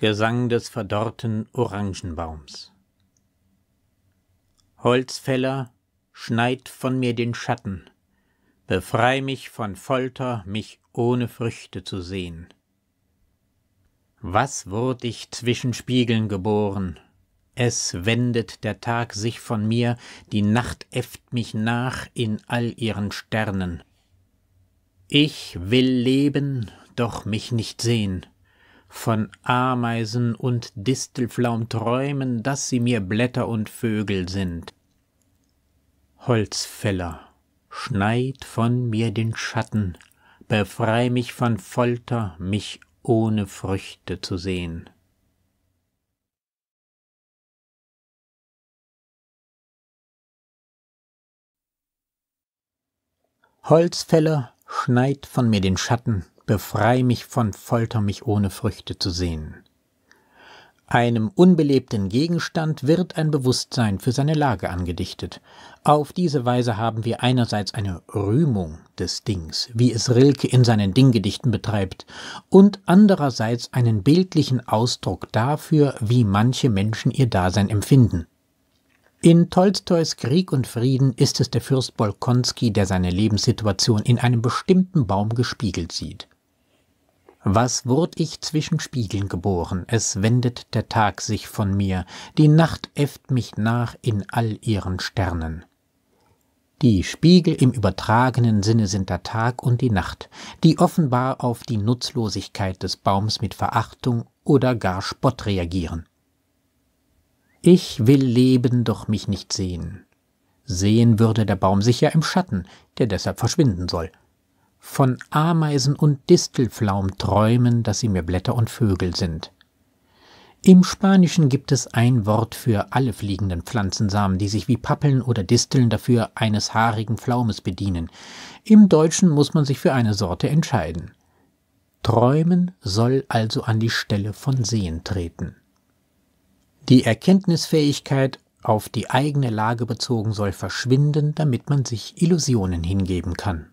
Gesang des verdorrten Orangenbaums Holzfäller, schneid von mir den Schatten, befrei mich von Folter, mich ohne Früchte zu sehen. Was wurd ich zwischen Spiegeln geboren? Es wendet der Tag sich von mir, die Nacht äfft mich nach in all ihren Sternen. Ich will leben, doch mich nicht sehen, von Ameisen und Distelflaum träumen, dass sie mir Blätter und Vögel sind. Holzfäller, schneid von mir den Schatten, befrei mich von Folter, mich ohne Früchte zu sehen. Holzfäller, schneid von mir den Schatten, befrei mich von Folter, mich ohne Früchte zu sehen. Einem unbelebten Gegenstand wird ein Bewusstsein für seine Lage angedichtet. Auf diese Weise haben wir einerseits eine Rühmung des Dings, wie es Rilke in seinen Dinggedichten betreibt, und andererseits einen bildlichen Ausdruck dafür, wie manche Menschen ihr Dasein empfinden. In Tolstois Krieg und Frieden ist es der Fürst Bolkonski, der seine Lebenssituation in einem bestimmten Baum gespiegelt sieht. Was wurd ich zwischen Spiegeln geboren, es wendet der Tag sich von mir, die Nacht äfft mich nach in all ihren Sternen. Die Spiegel im übertragenen Sinne sind der Tag und die Nacht, die offenbar auf die Nutzlosigkeit des Baums mit Verachtung oder gar Spott reagieren. Ich will leben, doch mich nicht sehen. Sehen würde der Baum sich ja im Schatten, der deshalb verschwinden soll von Ameisen und Distelflaum träumen, dass sie mir Blätter und Vögel sind. Im Spanischen gibt es ein Wort für alle fliegenden Pflanzensamen, die sich wie Pappeln oder Disteln dafür eines haarigen Pflaumes bedienen. Im Deutschen muss man sich für eine Sorte entscheiden. Träumen soll also an die Stelle von Sehen treten. Die Erkenntnisfähigkeit auf die eigene Lage bezogen soll verschwinden, damit man sich Illusionen hingeben kann.